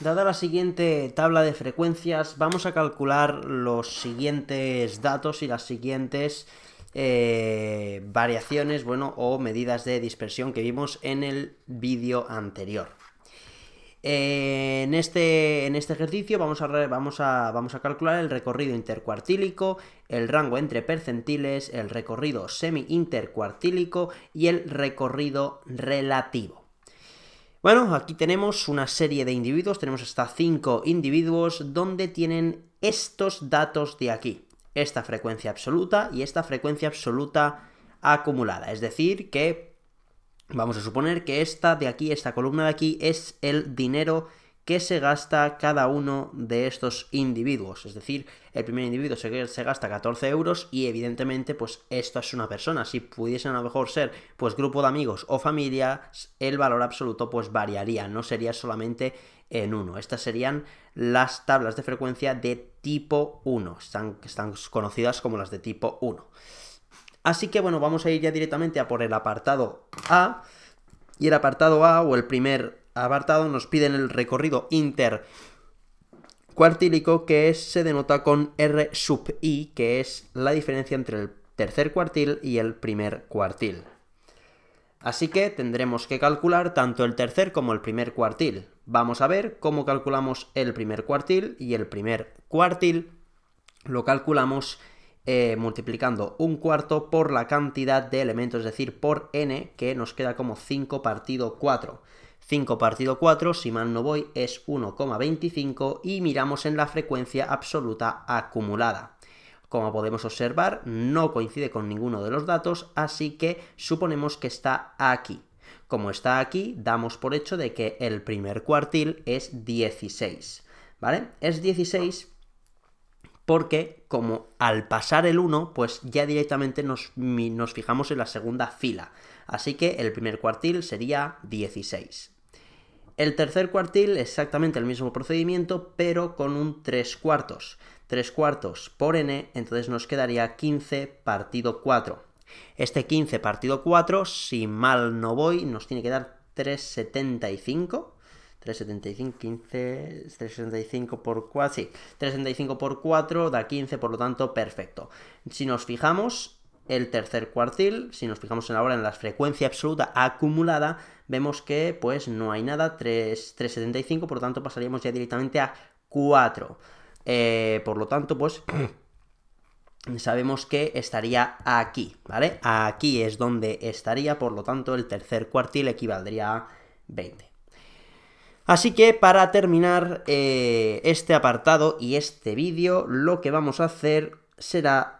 Dada la siguiente tabla de frecuencias, vamos a calcular los siguientes datos y las siguientes eh, variaciones, bueno, o medidas de dispersión que vimos en el vídeo anterior. Eh, en, este, en este ejercicio vamos a, vamos, a, vamos a calcular el recorrido intercuartílico, el rango entre percentiles, el recorrido semi-intercuartílico y el recorrido relativo. Bueno, aquí tenemos una serie de individuos, tenemos hasta 5 individuos donde tienen estos datos de aquí, esta frecuencia absoluta y esta frecuencia absoluta acumulada, es decir, que vamos a suponer que esta de aquí, esta columna de aquí, es el dinero que se gasta cada uno de estos individuos. Es decir, el primer individuo se, gasta 14 euros y evidentemente pues esto es una persona. Si pudiesen a lo mejor ser pues grupo de amigos o familia, el valor absoluto pues variaría, no sería solamente en uno. Estas serían las tablas de frecuencia de tipo 1, están, están conocidas como las de tipo 1. Así que bueno, vamos a ir ya directamente a por el apartado A. Y el apartado A o el primer abartado nos piden el recorrido intercuartílico que se denota con R sub i, que es la diferencia entre el tercer cuartil y el primer cuartil. Así que tendremos que calcular tanto el tercer como el primer cuartil. Vamos a ver cómo calculamos el primer cuartil y el primer cuartil lo calculamos eh, multiplicando un cuarto por la cantidad de elementos, es decir, por n, que nos queda como 5 partido 4. 5 partido 4, si mal no voy, es 1,25 y miramos en la frecuencia absoluta acumulada. Como podemos observar, no coincide con ninguno de los datos, así que suponemos que está aquí. Como está aquí, damos por hecho de que el primer cuartil es 16, ¿vale? Es 16 porque como al pasar el 1, pues ya directamente nos, nos fijamos en la segunda fila. Así que el primer cuartil sería 16. El tercer cuartil, exactamente el mismo procedimiento, pero con un 3 cuartos. 3 cuartos por n, entonces nos quedaría 15 partido 4. Este 15 partido 4, si mal no voy, nos tiene que dar 375. 375, 15, 3.75 por 4, sí, 375 por 4 da 15, por lo tanto, perfecto. Si nos fijamos, el tercer cuartil, si nos fijamos ahora en la frecuencia absoluta acumulada, vemos que pues no hay nada, 375, por lo tanto pasaríamos ya directamente a 4. Eh, por lo tanto, pues sabemos que estaría aquí, ¿vale? Aquí es donde estaría, por lo tanto, el tercer cuartil equivaldría a 20. Así que para terminar eh, este apartado y este vídeo, lo que vamos a hacer será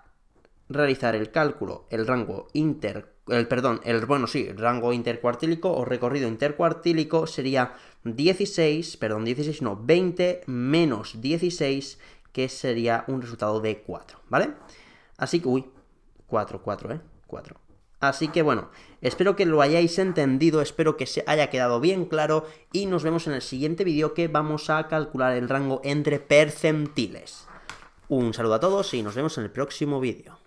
realizar el cálculo, el rango inter, el, perdón, el, bueno, sí, rango intercuartílico o recorrido intercuartílico sería 16, perdón, 16 no, 20 menos 16, que sería un resultado de 4, ¿vale? Así que, uy, 4, 4, ¿eh? 4. Así que bueno, espero que lo hayáis entendido, espero que se haya quedado bien claro y nos vemos en el siguiente vídeo que vamos a calcular el rango entre percentiles. Un saludo a todos y nos vemos en el próximo vídeo.